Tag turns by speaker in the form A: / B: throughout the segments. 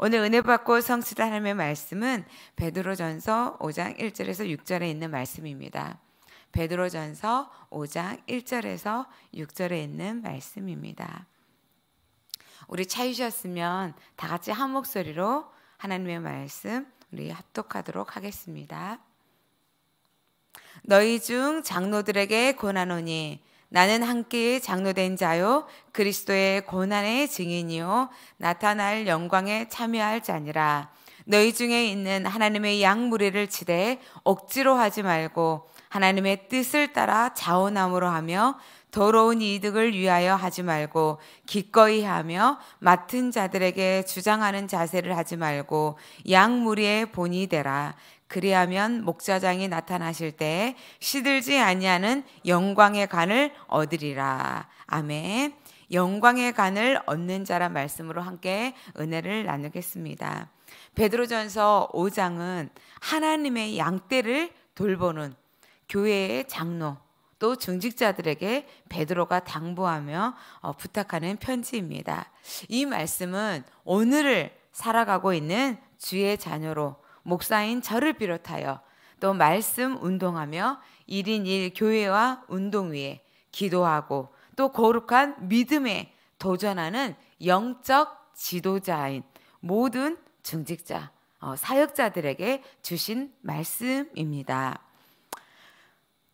A: 오늘 은혜 받고 성취된 하나님의 말씀은 베드로전서 5장 1절에서 6절에 있는 말씀입니다. 베드로전서 5장 1절에서 6절에 있는 말씀입니다. 우리 차이셨으면 다 같이 한 목소리로 하나님의 말씀 우리 합독하도록 하겠습니다. 너희 중 장로들에게 권하노니 나는 함께 장로된 자요 그리스도의 고난의 증인이요 나타날 영광에 참여할 자니라 너희 중에 있는 하나님의 양 무리를 치되 억지로 하지 말고 하나님의 뜻을 따라 자원함으로 하며 더러운 이득을 위하여 하지 말고 기꺼이 하며 맡은 자들에게 주장하는 자세를 하지 말고 양 무리의 본이 되라 그리하면 목자장이 나타나실 때에 시들지 아니하는 영광의 간을 얻으리라. 아멘. 영광의 간을 얻는 자란 말씀으로 함께 은혜를 나누겠습니다. 베드로전서 5장은 하나님의 양떼를 돌보는 교회의 장로 또 중직자들에게 베드로가 당부하며 어, 부탁하는 편지입니다. 이 말씀은 오늘을 살아가고 있는 주의 자녀로 목사인 저를 비롯하여 또 말씀 운동하며 1인 1 교회와 운동 위에 기도하고 또 거룩한 믿음에 도전하는 영적 지도자인 모든 중직자, 어, 사역자들에게 주신 말씀입니다.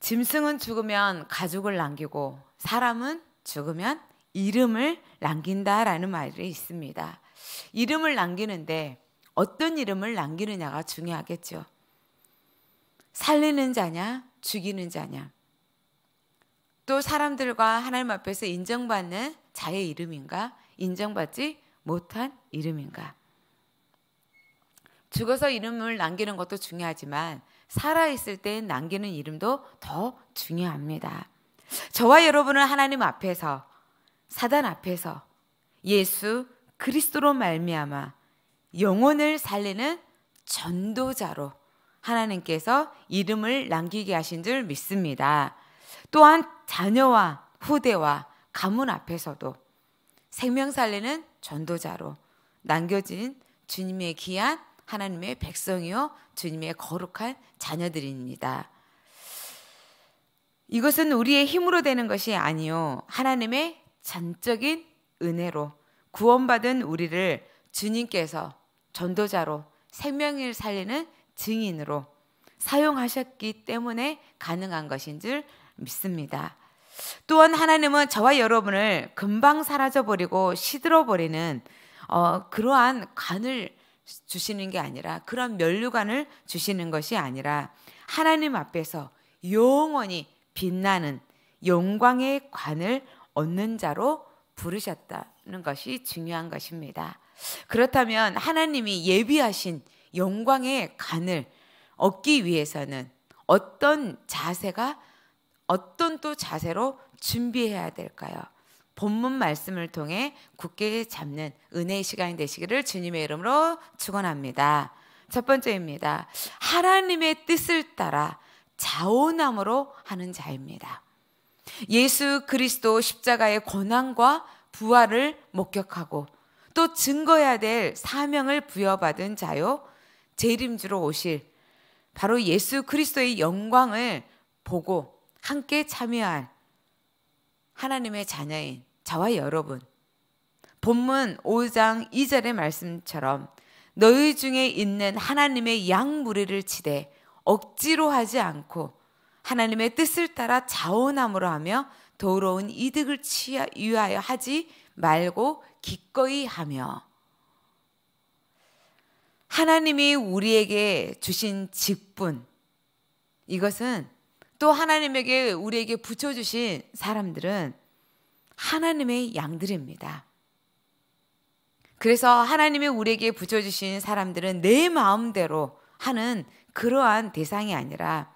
A: 짐승은 죽으면 가죽을 남기고 사람은 죽으면 이름을 남긴다라는 말이 있습니다. 이름을 남기는데 어떤 이름을 남기느냐가 중요하겠죠. 살리는 자냐, 죽이는 자냐. 또 사람들과 하나님 앞에서 인정받는 자의 이름인가, 인정받지 못한 이름인가. 죽어서 이름을 남기는 것도 중요하지만 살아있을 때 남기는 이름도 더 중요합니다. 저와 여러분은 하나님 앞에서 사단 앞에서 예수 그리스도로 말미암아 영혼을 살리는 전도자로 하나님께서 이름을 남기게 하신 줄 믿습니다. 또한 자녀와 후대와 가문 앞에서도 생명 살리는 전도자로 남겨진 주님의 귀한 하나님의 백성이요 주님의 거룩한 자녀들입니다. 이것은 우리의 힘으로 되는 것이 아니요 하나님의 전적인 은혜로 구원받은 우리를 주님께서 전도자로 생명을 살리는 증인으로 사용하셨기 때문에 가능한 것인 줄 믿습니다. 또한 하나님은 저와 여러분을 금방 사라져버리고 시들어버리는 어, 그러한 간을 주시는 게 아니라 그런 면류관을 주시는 것이 아니라 하나님 앞에서 영원히 빛나는 영광의 관을 얻는 자로 부르셨다는 것이 중요한 것입니다. 그렇다면 하나님이 예비하신 영광의 간을 얻기 위해서는 어떤 자세가 어떤 또 자세로 준비해야 될까요? 본문 말씀을 통해 굳게 잡는 은혜의 시간이 되시기를 주님의 이름으로 축원합니다. 첫 번째입니다. 하나님의 뜻을 따라 자원함으로 하는 자입니다. 예수 그리스도 십자가의 고난과 부활을 목격하고 또 증거해야 될 사명을 부여받은 자요 재림주로 오실 바로 예수 그리스도의 영광을 보고 함께 참여할 하나님의 자녀인 저와 여러분 본문 5장 2절의 말씀처럼 너희 중에 있는 하나님의 양 무리를 치되 억지로 하지 않고 하나님의 뜻을 따라 자원함으로 하며 더러운 이득을 취하, 유하여 하지 말고 기꺼이 하며 하나님이 우리에게 주신 직분 이것은 또 하나님에게 우리에게 붙여 주신 사람들은 하나님의 양들입니다. 그래서 하나님이 우리에게 붙여 주신 사람들은 내 마음대로 하는 그러한 대상이 아니라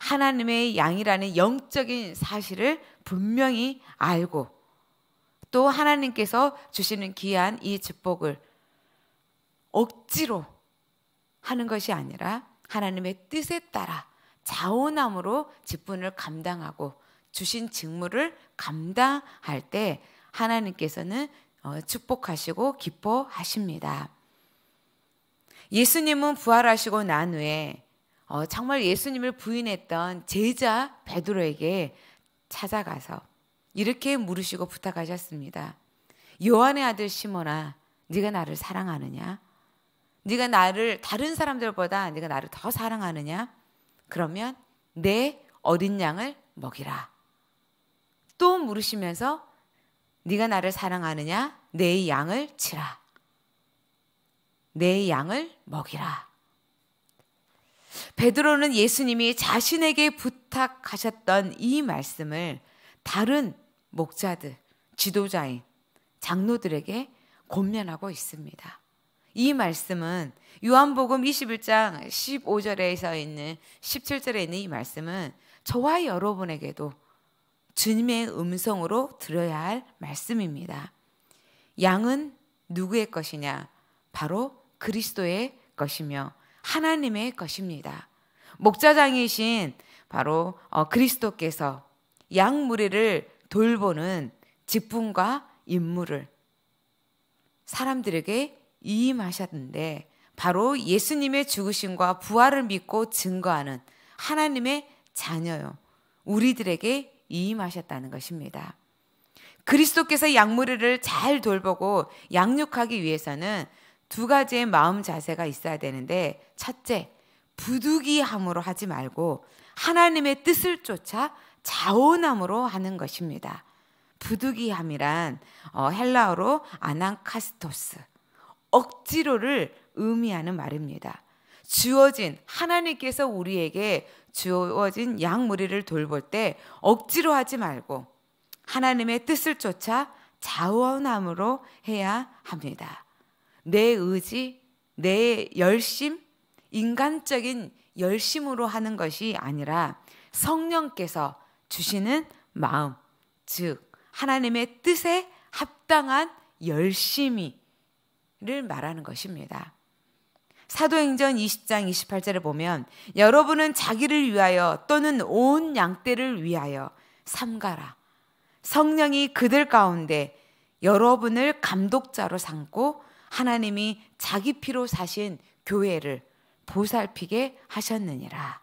A: 하나님의 양이라는 영적인 사실을 분명히 알고 또 하나님께서 주시는 귀한 이 축복을 억지로 하는 것이 아니라 하나님의 뜻에 따라 자원함으로 직분을 감당하고 주신 직무를 감당할 때 하나님께서는 어, 축복하시고 기뻐하십니다. 예수님은 부활하시고 난 후에 어, 정말 예수님을 부인했던 제자 베드로에게 찾아가서 이렇게 물으시고 부탁하셨습니다. 요한의 아들 시모나 네가 나를 사랑하느냐? 네가 나를 다른 사람들보다 네가 나를 더 사랑하느냐? 그러면 내 어린 양을 먹이라. 또 물으시면서 네가 나를 사랑하느냐? 내 양을 치라. 내 양을 먹이라. 베드로는 예수님이 자신에게 부탁하셨던 이 말씀을 다른 목자들, 지도자인 장로들에게 권면하고 있습니다. 이 말씀은 요한복음 21장 15절에서 있는 17절에 있는 이 말씀은 저와 여러분에게도 주님의 음성으로 들어야 할 말씀입니다. 양은 누구의 것이냐? 바로 그리스도의 것이며 하나님의 것입니다. 목자장이신 바로 어, 그리스도께서 양 무리를 돌보는 직분과 임무를 사람들에게 이임하셨는데 바로 예수님의 죽으심과 부활을 믿고 증거하는 하나님의 자녀요. 우리들에게 이임하셨다는 것입니다. 그리스도께서 양무리를 잘 돌보고 양육하기 위해서는 두 가지의 마음 자세가 있어야 되는데 첫째 부득이함으로 하지 말고 하나님의 뜻을 쫓아 자원함으로 하는 것입니다. 부득이함이란 어, 헬라어로 아난카스토스 억지로를 의미하는 말입니다. 주어진 하나님께서 우리에게 주어진 양무리를 돌볼 때 억지로 하지 말고 하나님의 뜻을 쫓아 자원함으로 해야 합니다. 내 의지, 내 열심, 인간적인 열심으로 하는 것이 아니라 성령께서 주시는 마음, 즉 하나님의 뜻에 합당한 열심이를 말하는 것입니다. 사도행전 20장 28절에 보면 여러분은 자기를 위하여 또는 온 양떼를 위하여 삼가라. 성령이 그들 가운데 여러분을 감독자로 삼고 하나님이 자기 피로 사신 교회를 보살피게 하셨느니라.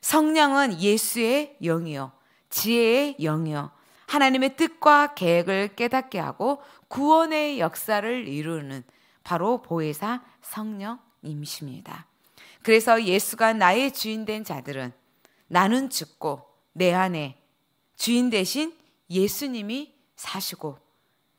A: 성령은 예수의 영이요. 지혜의 영이요. 하나님의 뜻과 계획을 깨닫게 하고 구원의 역사를 이루는 바로 보혜사 성령임십니다. 그래서 예수가 나의 주인된 자들은 나는 죽고 내 안에 주인 대신 예수님이 사시고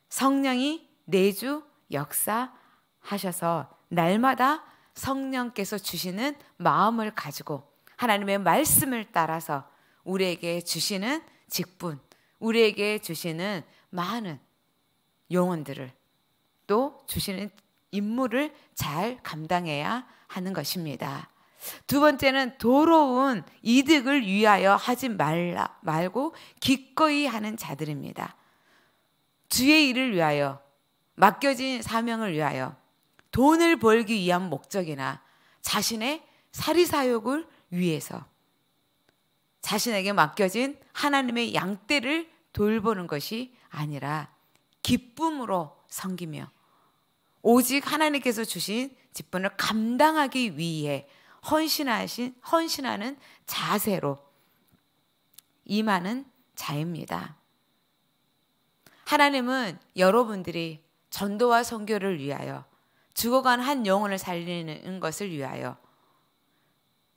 A: 성령이 내주 역사하셔서 날마다 성령께서 주시는 마음을 가지고 하나님의 말씀을 따라서 우리에게 주시는 직분, 우리에게 주시는 많은 영혼들을 또 주시는 임무를 잘 감당해야 하는 것입니다. 두 번째는 도로운 이득을 위하여 하지 말라 말고 기꺼이 하는 자들입니다. 주의 일을 위하여 맡겨진 사명을 위하여 돈을 벌기 위한 목적이나 자신의 사리사욕을 위해서 자신에게 맡겨진 하나님의 양떼를 돌보는 것이 아니라 기쁨으로 섬기며 오직 하나님께서 주신 직분을 감당하기 위해 헌신하신 헌신하는 자세로 임하는 자입니다. 하나님은 여러분들이 전도와 선교를 위하여 죽어간 한 영혼을 살리는 것을 위하여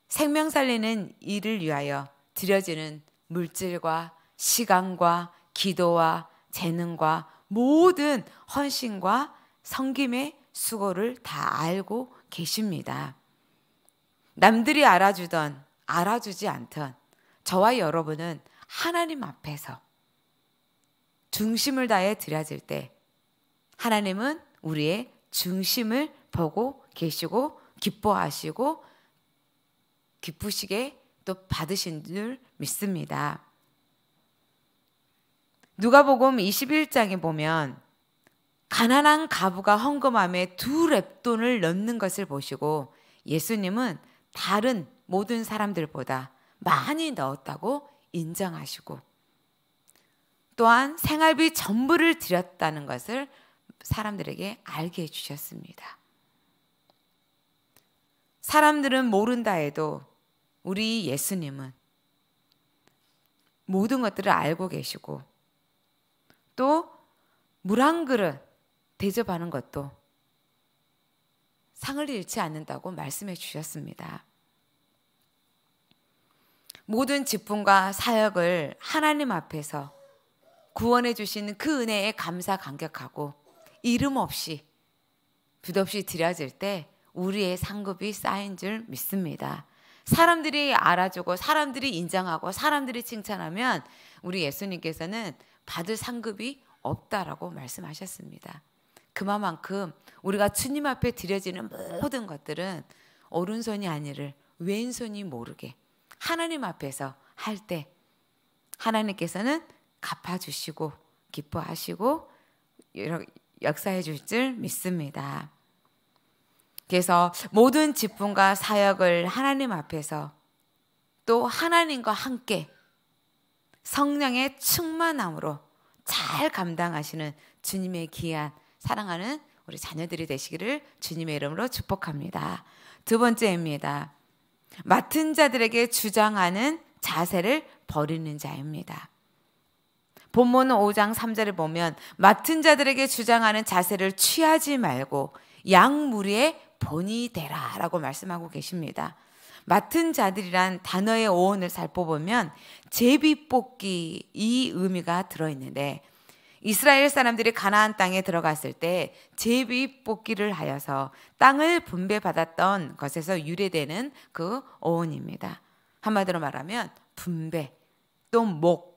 A: 생명 살리는 일을 위하여 드려지는 물질과 시간과 기도와 재능과 모든 헌신과 성김의 수고를 다 알고 계십니다. 남들이 알아주던 알아주지 않던 저와 여러분은 하나님 앞에서 중심을 다해 드려질 때 하나님은 우리의 중심을 보고 계시고 기뻐하시고 기쁘시게 또 받으신 줄 믿습니다. 누가복음 21장에 보면 가난한 가부가 헌금함에 두 랩돈을 넣는 것을 보시고 예수님은 다른 모든 사람들보다 많이 넣었다고 인정하시고 또한 생활비 전부를 드렸다는 것을 사람들에게 알게 해주셨습니다. 사람들은 모른다 해도 우리 예수님은 모든 것들을 알고 계시고 또 물 한 그릇 대접하는 것도 상을 잃지 않는다고 말씀해 주셨습니다. 모든 직분과 사역을 하나님 앞에서 구원해 주시그 은혜에 감사 감격하고 이름 없이 붓없이 드려질 때 우리의 상급이 쌓인 줄 믿습니다. 사람들이 알아주고 사람들이 인정하고 사람들이 칭찬하면 우리 예수님께서는 받을 상급이 없다라고 말씀하셨습니다. 그만큼 우리가 주님 앞에 드려지는 모든 것들은 오른손이 아니를 왼손이 모르게 하나님 앞에서 할 때 하나님께서는 갚아주시고 기뻐하시고 역사해 줄 줄 믿습니다. 그래서 모든 직분과 사역을 하나님 앞에서 또 하나님과 함께 성령의 충만함으로 잘 감당하시는 주님의 귀한 사랑하는 우리 자녀들이 되시기를 주님의 이름으로 축복합니다. 두 번째입니다. 맡은 자들에게 주장하는 자세를 버리는 자입니다. 본문 5장 3절을 보면 맡은 자들에게 주장하는 자세를 취하지 말고 양 무리의 본이 되라라고 말씀하고 계십니다. 맡은 자들이란 단어의 어원을 살펴보면 제비 뽑기 이 의미가 들어 있는데 이스라엘 사람들이 가나안 땅에 들어갔을 때 제비 뽑기를 하여서 땅을 분배받았던 것에서 유래되는 그 어원입니다. 한마디로 말하면 분배 또 목,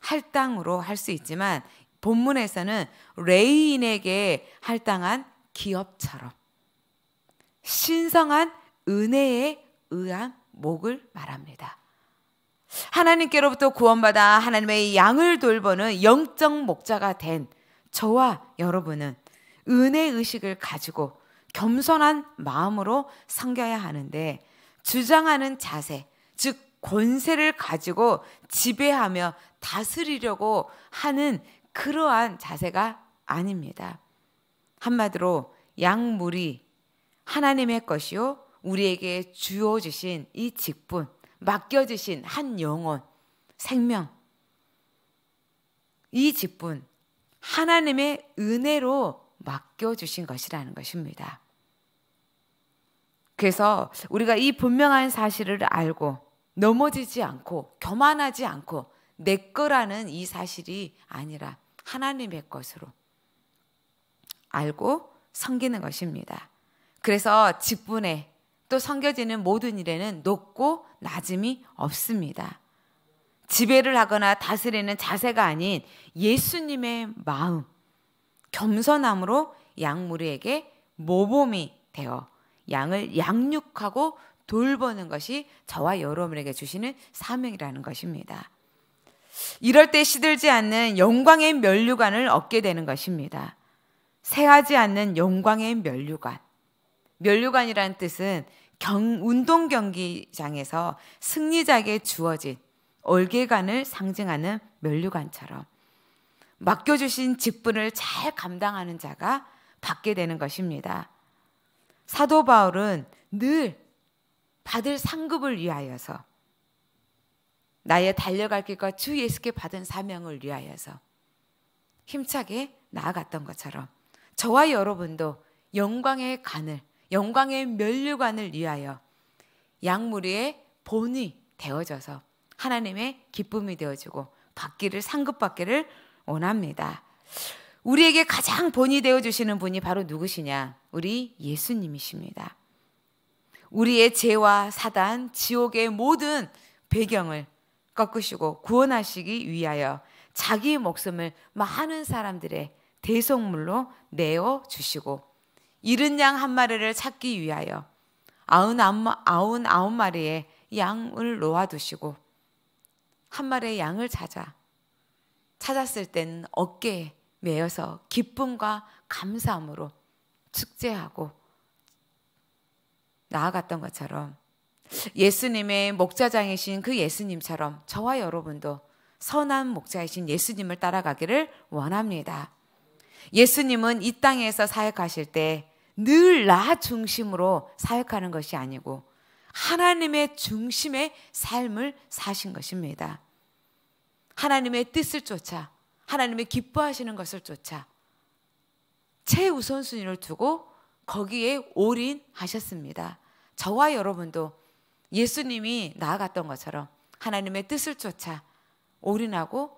A: 할당으로 할 수 있지만 본문에서는 레인에게 할당한 기업처럼 신성한 은혜에 의한 목을 말합니다. 하나님께로부터 구원받아 하나님의 양을 돌보는 영적 목자가 된 저와 여러분은 은혜 의식을 가지고 겸손한 마음으로 섬겨야 하는데 주장하는 자세, 즉 권세를 가지고 지배하며 다스리려고 하는 그러한 자세가 아닙니다. 한마디로 양물이 하나님의 것이요 우리에게 주어 주신 이 직분, 맡겨 주신 한 영혼, 생명 이 직분 하나님의 은혜로 맡겨 주신 것이라는 것입니다. 그래서 우리가 이 분명한 사실을 알고 넘어지지 않고 교만하지 않고 내 거라는 이 사실이 아니라 하나님의 것으로 알고 섬기는 것입니다. 그래서 직분에 또 섬겨지는 모든 일에는 높고 낮음이 없습니다. 지배를 하거나 다스리는 자세가 아닌 예수님의 마음, 겸손함으로 양무리에게 모범이 되어 양을 양육하고 돌보는 것이 저와 여러분에게 주시는 사명이라는 것입니다. 이럴 때 시들지 않는 영광의 면류관을 얻게 되는 것입니다. 새하지 않는 영광의 면류관. 면류관이라는 뜻은 경, 운동 경기장에서 승리자에게 주어진 올개관을 상징하는 면류관처럼 맡겨주신 직분을 잘 감당하는 자가 받게 되는 것입니다. 사도 바울은 늘 받을 상급을 위하여서 나의 달려갈 길과 주 예수께 받은 사명을 위하여서 힘차게 나아갔던 것처럼 저와 여러분도 영광의 간을 영광의 면류관을 위하여 양무리의 본이 되어져서 하나님의 기쁨이 되어지고 받기를 상급받기를 원합니다. 우리에게 가장 본이 되어 주시는 분이 바로 누구시냐? 우리 예수님이십니다. 우리의 죄와 사단, 지옥의 모든 배경을 꺾으시고 구원하시기 위하여 자기 목숨을 많은 사람들의 대속물로 내어 주시고 이른 양 한 마리를 찾기 위하여 아흔 아홉, 아홉 마리의 양을 놓아 두시고 한 마리의 양을 찾아 찾았을 때는 어깨에 매여서 기쁨과 감사함으로 축제하고 나아갔던 것처럼 예수님의 목자장이신 그 예수님처럼 저와 여러분도 선한 목자이신 예수님을 따라가기를 원합니다. 예수님은 이 땅에서 사역하실 때 늘 나 중심으로 사역하는 것이 아니고 하나님의 중심의 삶을 사신 것입니다. 하나님의 뜻을 쫓아 하나님의 기뻐하시는 것을 쫓아 최우선순위를 두고 거기에 올인하셨습니다. 저와 여러분도 예수님이 나아갔던 것처럼 하나님의 뜻을 쫓아 올인하고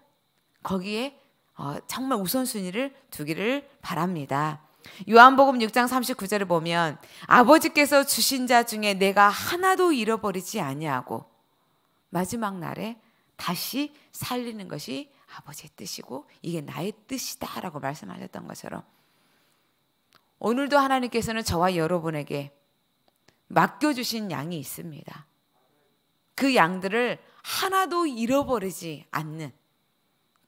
A: 거기에 어, 정말 우선순위를 두기를 바랍니다. 요한복음 6장 39절을 보면 아버지께서 주신 자 중에 내가 하나도 잃어버리지 아니하고 마지막 날에 다시 살리는 것이 아버지의 뜻이고 이게 나의 뜻이다라고 말씀하셨던 것처럼 오늘도 하나님께서는 저와 여러분에게 맡겨주신 양이 있습니다. 그 양들을 하나도 잃어버리지 않는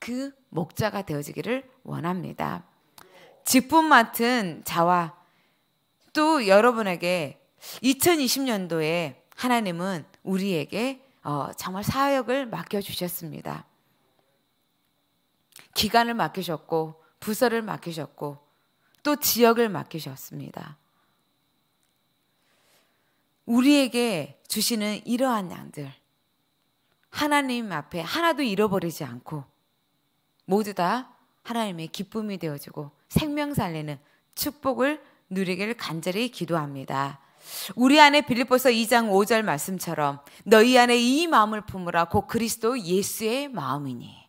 A: 그 목자가 되어지기를 원합니다. 직분 맡은 자와 또 여러분에게 2020년도에 하나님은 우리에게 어, 정말 사역을 맡겨주셨습니다. 기간을 맡기셨고, 부서를 맡기셨고, 또 지역을 맡기셨습니다. 우리에게 주시는 이러한 양들, 하나님 앞에 하나도 잃어버리지 않고 모두 다 하나님의 기쁨이 되어주고 생명 살리는 축복을 누리기를 간절히 기도합니다. 우리 안에 빌립보서 2장 5절 말씀처럼 너희 안에 이 마음을 품으라 곧 그리스도 예수의 마음이니.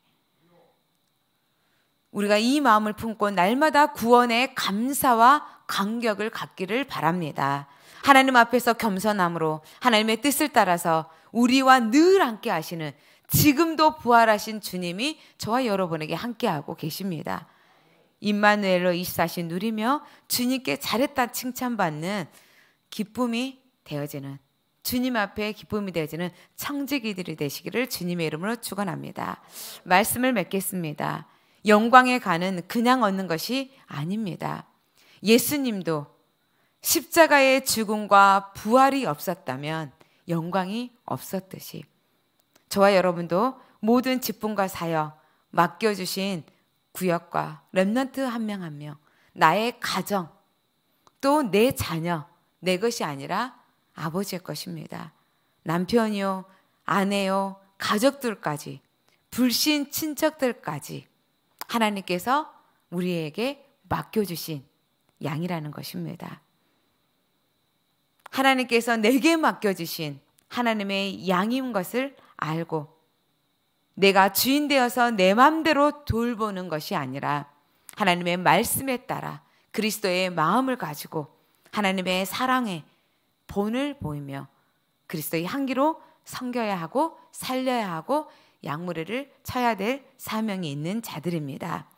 A: 우리가 이 마음을 품고 날마다 구원의 감사와 감격을 갖기를 바랍니다. 하나님 앞에서 겸손함으로 하나님의 뜻을 따라서 우리와 늘 함께 하시는 지금도 부활하신 주님이 저와 여러분에게 함께하고 계십니다. 임마누엘로 24시 누리며 주님께 잘했다 칭찬받는 기쁨이 되어지는 주님 앞에 기쁨이 되어지는 청지기들이 되시기를 주님의 이름으로 축원합니다. 말씀을 맺겠습니다. 영광의 가는 그냥 얻는 것이 아닙니다. 예수님도 십자가의 죽음과 부활이 없었다면 영광이 없었듯이 저와 여러분도 모든 직분과 사역 맡겨주신 구역과 랩런트 한 명 한 명, 나의 가정, 또 내 자녀, 내 것이 아니라 아버지의 것입니다. 남편이요, 아내요, 가족들까지, 불신 친척들까지 하나님께서 우리에게 맡겨주신 양이라는 것입니다. 하나님께서 내게 맡겨주신 하나님의 양인 것을 알고 내가 주인 되어서 내 마음대로 돌보는 것이 아니라 하나님의 말씀에 따라 그리스도의 마음을 가지고 하나님의 사랑에 본을 보이며 그리스도의 향기로 섬겨야 하고 살려야 하고 약물리를 쳐야 될 사명이 있는 자들입니다.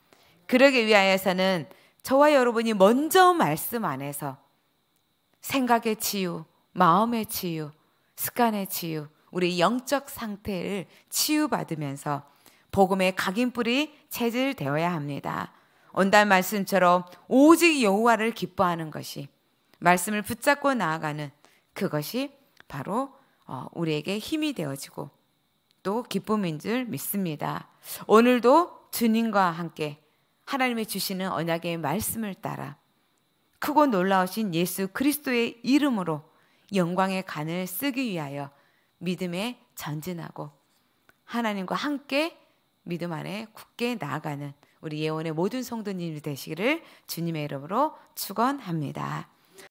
A: 그러기 위하여서는 저와 여러분이 먼저 말씀 안에서 생각의 치유, 마음의 치유, 습관의 치유, 우리 영적 상태를 치유받으면서 복음의 각인 뿌리 체질되어야 합니다. 온단 말씀처럼 오직 여호와를 기뻐하는 것이 말씀을 붙잡고 나아가는 그것이 바로 어, 우리에게 힘이 되어지고 또 기쁨인 줄 믿습니다. 오늘도 주님과 함께 하나님의 주시는 언약의 말씀을 따라 크고 놀라우신 예수 그리스도의 이름으로 영광의 간을 쓰기 위하여 믿음에 전진하고 하나님과 함께 믿음 안에 굳게 나아가는 우리 예원의 모든 성도님이 되시기를 주님의 이름으로 축원합니다.